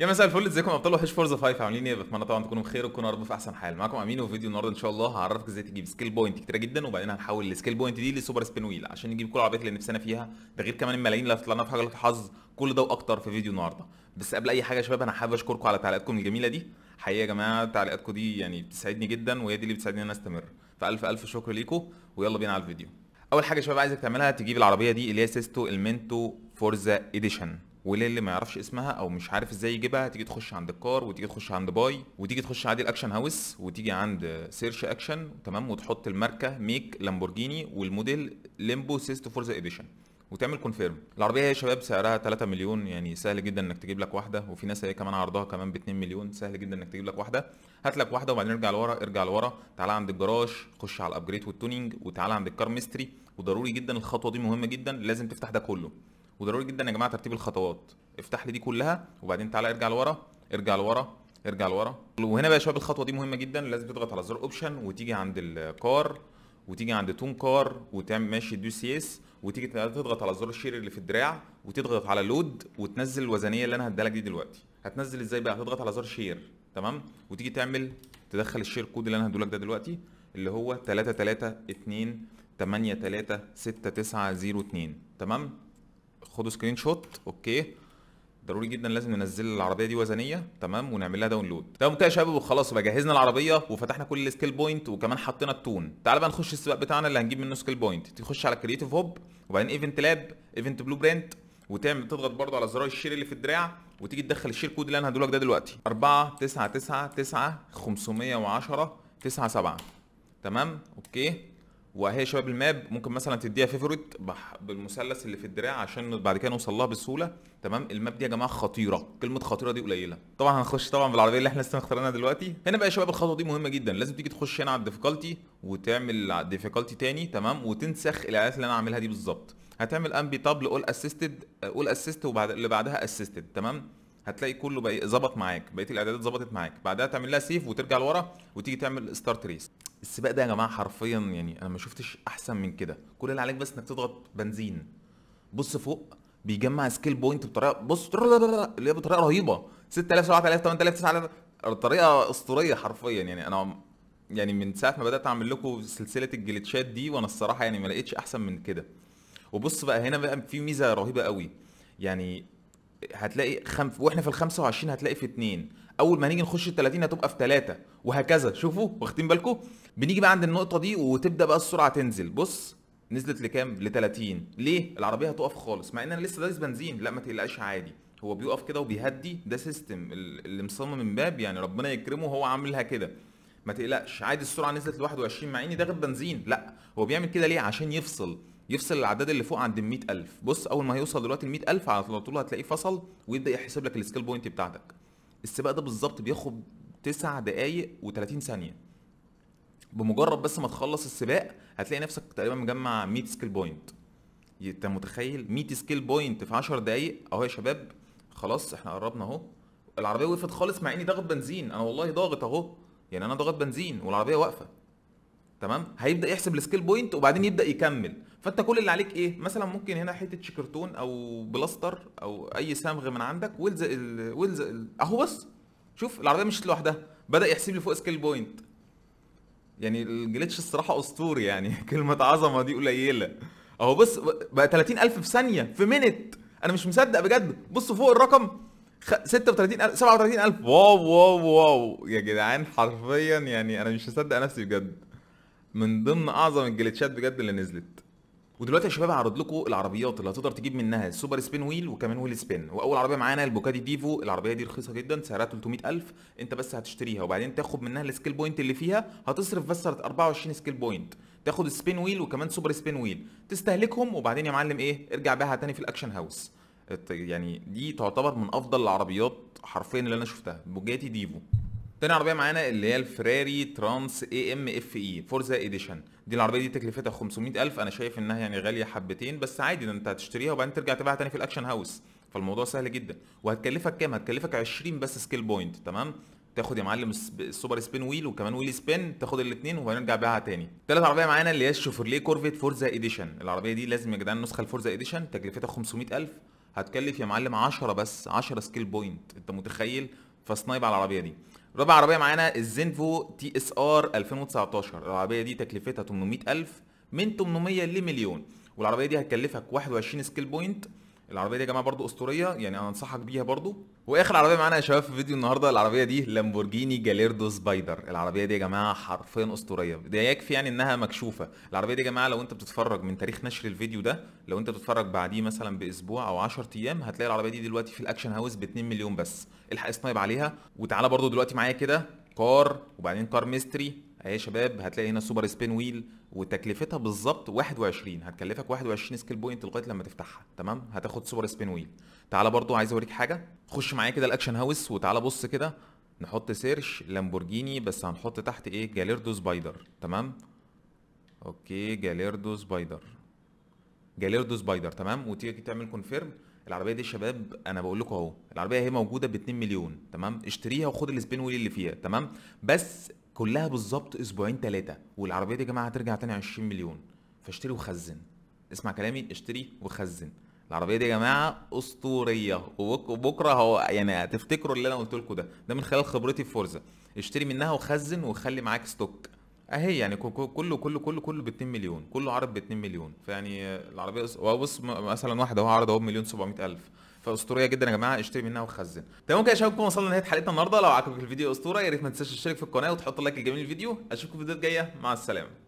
يا مساء الفل ازيكم ابطال وحش فورزا 5 عاملين ايه بتمنى طبعا تكونوا بخير وتكونوا يا رب في احسن حال معاكم امين وفيديو النهارده ان شاء الله هعرفك ازاي تجيب سكيل بوينت كتيره جدا وبعدين هنحول السكيل بوينت دي لسوبر سبين ويل عشان نجيب كل العربيات اللي نفسنا فيها ده غير كمان الملايين اللي هتطلعنا في حاجه الحظ كل ده واكتر في فيديو النهارده بس قبل اي حاجه يا شباب انا حابب اشكركم على تعليقاتكم الجميله دي حقيقه يا جماعه تعليقاتكم دي يعني بتسعدني جدا وهي دي اللي بتساعدني ان انا استمر فالف الف شكر ليكم ويلا بينا على الفيديو اول حاجه يا شباب عايزك تعملها تجيب العربيه دي اللي هي سيستو المنتو فورزا اديشن وللي ما يعرفش اسمها او مش عارف ازاي يجيبها تيجي تخش عند الكار وتيجي تخش عند باي وتيجي تخش عادي الاكشن هاوس وتيجي عند سيرش اكشن تمام وتحط الماركه ميك لامبورجيني والموديل ليمبو سيست فور ذا اديشن وتعمل كونفيرم العربيه يا شباب سعرها 3 مليون يعني سهل جدا انك تجيب لك واحده وفي ناس هي كمان عرضها كمان ب 2 مليون سهل جدا انك تجيب لك واحده هات لك واحده وبعدين ارجع لورا ارجع لورا تعالى عند الجراج خش على الابجريد والتونينج وتعالى عند الكار ميستري وضروري جدا الخطوه دي مهمه جدا لازم تفتح ده كله وضروري جدا يا جماعه ترتيب الخطوات افتح لي دي كلها وبعدين تعالى ارجع لورا ارجع لورا ارجع لورا وهنا بقى يا شباب الخطوه دي مهمه جدا لازم تضغط على زر اوبشن وتيجي عند الكار وتيجي عند تون كار وتعمل ماشي دو سي اس وتيجي تضغط على زر الشير اللي في الدراع وتضغط على لود وتنزل الوزنيه اللي انا هديلك دي دلوقتي هتنزل ازاي بقى هتضغط على زر شير تمام وتيجي تعمل تدخل الشير كود اللي انا لك ده دلوقتي اللي هو 2 8 3 6 9 0 2 تمام خدوا سكرين شوت اوكي ضروري جدا لازم ننزل العربيه دي وزنيه تمام ونعمل لها داونلود تمام كده يا شباب وخلاص بقى جهزنا العربيه وفتحنا كل السكيل بوينت وكمان حطينا التون تعال بقى نخش السباق بتاعنا اللي هنجيب منه سكيل بوينت تخش على كرييتيف هوب وبعدين ايفنت لاب ايفنت بلو برنت وتعمل تضغط برضو على زرار الشير اللي في الدراع وتيجي تدخل الشير كود اللي انا هديهولك ده دلوقتي 4 9 9 9 510 9 7 تمام اوكي وهي شباب الماب ممكن مثلا تديها فيفورت بالمثلث اللي في الدراع عشان بعد كده نوصل لها بسهوله تمام الماب دي يا جماعه خطيره كلمه خطيره دي قليله طبعا هنخش طبعا بالعربيه اللي احنا لسه اخترناها دلوقتي هنا بقى يا شباب الخطوه دي مهمه جدا لازم تيجي تخش هنا على الديفيكالتي وتعمل ديفيكالتي تاني تمام وتنسخ الاعدادات اللي انا عاملها دي بالظبط هتعمل امبي تابل اول اسيستد اول اسيست وبعد اللي بعدها اسيستد تمام هتلاقي كله بقى إيه؟ ظبط معاك بقيه الاعدادات ظبطت معاك بعدها تعمل لها سيف وترجع لورا وتيجي تعمل ستارت ريس السباق ده يا جماعه حرفيا يعني انا ما شفتش احسن من كده كل اللي عليك بس انك تضغط بنزين بص فوق بيجمع سكيل بوينت بطريقه بص اللي هي بطريقه رهيبه 6000 7000 8000 9000 طريقه اسطوريه حرفيا يعني انا يعني من ساعه ما بدات اعمل لكم سلسله الجليتشات دي وانا الصراحه يعني ما لقيتش احسن من كده وبص بقى هنا بقى في ميزه رهيبه قوي يعني هتلاقي خم... واحنا في ال 25 هتلاقي في اثنين اول ما نيجي نخش ال 30 هتبقى في 3 وهكذا شوفوا واخدين بالكم بنيجي بقى عند النقطه دي وتبدا بقى السرعه تنزل بص نزلت لكام ل 30 ليه العربيه هتقف خالص مع ان انا لسه دايس بنزين لا ما تقلقش عادي هو بيقف كده وبيهدي ده سيستم اللي مصمم من باب يعني ربنا يكرمه هو عاملها كده ما تقلقش عادي السرعه نزلت ل 21 مع اني داخل بنزين لا هو بيعمل كده ليه عشان يفصل يفصل العداد اللي فوق عند ال 100000 بص اول ما هيوصل دلوقتي ال 100000 على طول هتلاقيه فصل ويبدا يحسب لك السكيل بوينت بتاعتك السباق ده بالظبط بياخد 9 دقايق و30 ثانيه بمجرد بس ما تخلص السباق هتلاقي نفسك تقريبا مجمع 100 سكيل بوينت انت متخيل 100 سكيل بوينت في 10 دقايق اهو يا شباب خلاص احنا قربنا اهو العربيه وقفت خالص مع اني ضاغط بنزين انا والله ضاغط اهو يعني انا ضاغط بنزين والعربيه واقفه تمام هيبدا يحسب السكيل بوينت وبعدين يبدا يكمل فانت كل اللي عليك ايه مثلا ممكن هنا حته شكرتون او بلاستر او اي صمغ من عندك والزق ال... والزق ال... اهو بص شوف العربيه مشيت لوحدها بدا يحسب لي فوق سكيل بوينت يعني الجليتش الصراحه اسطوري يعني كلمه عظمه دي قليله اهو بص بقى 30000 في ثانيه في مينت انا مش مصدق بجد بصوا فوق الرقم 36000 37000 واو واو واو يا جدعان حرفيا يعني انا مش مصدق نفسي بجد من ضمن اعظم الجليتشات بجد اللي نزلت ودلوقتي يا شباب هعرض لكم العربيات اللي هتقدر تجيب منها السوبر سبين ويل وكمان ويل سبين واول عربيه معانا البوكادي ديفو العربيه دي رخيصه جدا سعرها 300000 انت بس هتشتريها وبعدين تاخد منها السكيل بوينت اللي فيها هتصرف بس 24 سكيل بوينت تاخد السبين ويل وكمان سوبر سبين ويل تستهلكهم وبعدين يا معلم ايه ارجع بيها تاني في الاكشن هاوس يعني دي تعتبر من افضل العربيات حرفيا اللي انا شفتها بوجاتي ديفو تاني عربيه معانا اللي هي الفراري ترانس اي ام اف اي فورزا اديشن دي العربيه دي تكلفتها 500000 انا شايف انها يعني غاليه حبتين بس عادي ده انت هتشتريها وبعدين ترجع تبيعها تاني في الاكشن هاوس فالموضوع سهل جدا وهتكلفك كام هتكلفك 20 بس سكيل بوينت تمام تاخد يا معلم السوبر سبين ويل وكمان ويل سبين تاخد الاثنين وهنرجع بيها تاني تالت عربيه معانا اللي هي الشوفرلي كورفيت فورزا اديشن العربيه دي لازم يا جدعان النسخه الفورزا اديشن تكلفتها 500000 هتكلف يا معلم 10 بس 10 سكيل بوينت انت متخيل فسنايب على العربيه دي رابع عربيه معانا الزينفو تي اس ار 2019 العربيه دي تكلفتها 800 ألف من 800 لمليون والعربيه دي هتكلفك 21 سكيل بوينت العربيه دي يا جماعه برضو اسطوريه يعني انا انصحك بيها برضو واخر عربيه معانا يا شباب في فيديو النهارده العربيه دي لامبورجيني جاليردو سبايدر العربيه دي يا جماعه حرفيا اسطوريه ده يكفي يعني انها مكشوفه العربيه دي يا جماعه لو انت بتتفرج من تاريخ نشر الفيديو ده لو انت بتتفرج بعديه مثلا باسبوع او 10 ايام هتلاقي العربيه دي دلوقتي في الاكشن هاوس ب 2 مليون بس الحق اسنايب عليها وتعالى برضو دلوقتي معايا كده كار وبعدين كار ميستري يا شباب هتلاقي هنا سوبر سبين ويل وتكلفتها بالظبط 21 هتكلفك 21 سكيل بوينت لغايه لما تفتحها تمام هتاخد سوبر سبين ويل تعالى برضو عايز اوريك حاجه خش معايا كده الاكشن هاوس وتعالى بص كده نحط سيرش لامبورجيني بس هنحط تحت ايه جاليردو سبايدر تمام اوكي جاليردو سبايدر جاليردو سبايدر تمام وتيجي تعمل كونفيرم العربيه دي يا شباب انا بقول لكم اهو العربيه هي موجوده ب 2 مليون تمام اشتريها وخد السبين ويل اللي فيها تمام بس كلها بالظبط اسبوعين ثلاثه والعربيه دي يا جماعه هترجع تاني 20 مليون فاشتري وخزن اسمع كلامي اشتري وخزن العربيه دي يا جماعه اسطوريه وبكره هو يعني هتفتكروا اللي انا قلت لكم ده ده من خلال خبرتي في فورزا اشتري منها وخزن وخلي معاك ستوك اهي يعني كله كله كله كله ب 2 مليون كله عرض ب 2 مليون فيعني العربيه بص مثلا واحده اهو عرض اهو بمليون 700 الف فاسطوريه جدا يا جماعه اشتري منها وخزن تمام كده يا شباب وصلنا لنهايه حلقتنا النهارده لو عجبك الفيديو اسطوره يا ريت ما تنساش تشترك في القناه وتحط لايك الجميل الفيديو اشوفكم في فيديوهات جايه مع السلامه